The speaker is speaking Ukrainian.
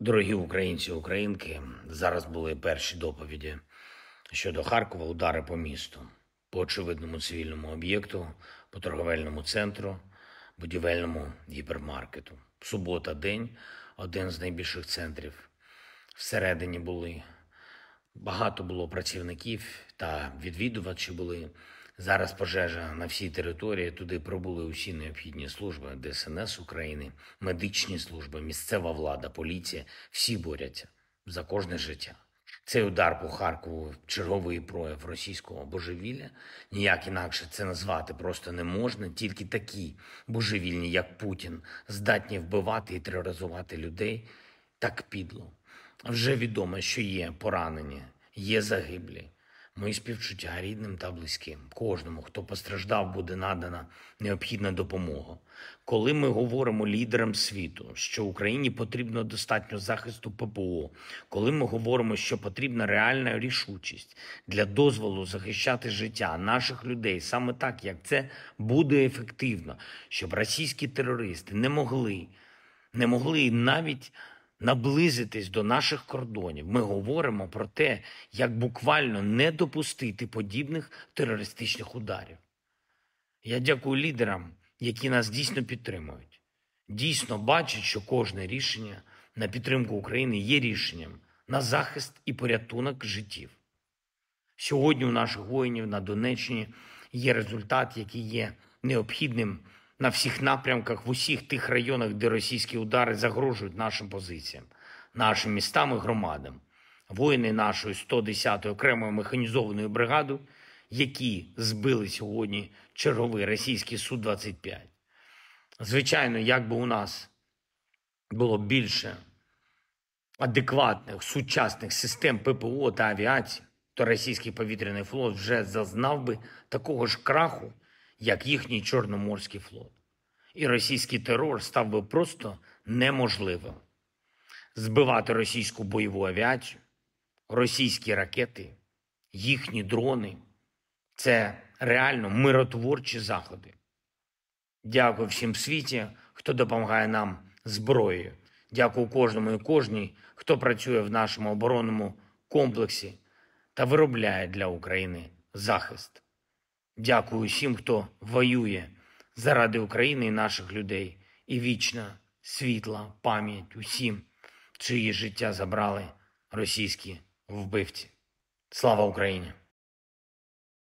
Дорогі українці українки, зараз були перші доповіді щодо Харкова, удари по місту, по очевидному цивільному об'єкту, по торговельному центру, будівельному гіпермаркету. Субота, день один з найбільших центрів. Всередині були багато було працівників та відвідувачі були. Зараз пожежа на всій території. Туди прибули усі необхідні служби ДСНС України, медичні служби, місцева влада, поліція. Всі борються за кожне життя. Цей удар по Харкову черговий прояв російського божевілля. Ніяк інакше це назвати просто не можна. Тільки такі божевільні, як Путін, здатні вбивати і тероризувати людей так підло. Вже відомо, що є поранені, є загиблі. Мої співчуття рідним та близьким. Кожному, хто постраждав, буде надана необхідна допомога. Коли ми говоримо лідерам світу, що Україні потрібно достатньо захисту ППО, коли ми говоримо, що потрібна реальна рішучість для дозволу захищати життя наших людей, саме так як це буде ефективно, щоб російські терористи не могли, не могли навіть наблизитись до наших кордонів. Ми говоримо про те, як буквально не допустити подібних терористичних ударів. Я дякую лідерам, які нас дійсно підтримують, дійсно бачать, що кожне рішення на підтримку України є рішенням на захист і порятунок життів. Сьогодні у наших воїнів на Донеччині є результат, який є необхідним на всіх напрямках, в усіх тих районах, де російські удари загрожують нашим позиціям, нашим містам і громадам. Воїни нашої 110-ї окремої механізованої бригади, які збили сьогодні черговий російський су 25 Звичайно, якби у нас було більше адекватних сучасних систем ППО та авіації, то російський повітряний флот вже зазнав би такого ж краху, як їхній Чорноморський флот, і російський терор став би просто неможливим. Збивати російську бойову авіацію, російські ракети, їхні дрони це реально миротворчі заходи. Дякую всім в світі, хто допомагає нам зброєю. Дякую кожному і кожній, хто працює в нашому оборонному комплексі та виробляє для України захист. Дякую всім, хто воює заради України і наших людей, і вічна світла пам'ять усім, чиї життя забрали російські вбивці. Слава Україні!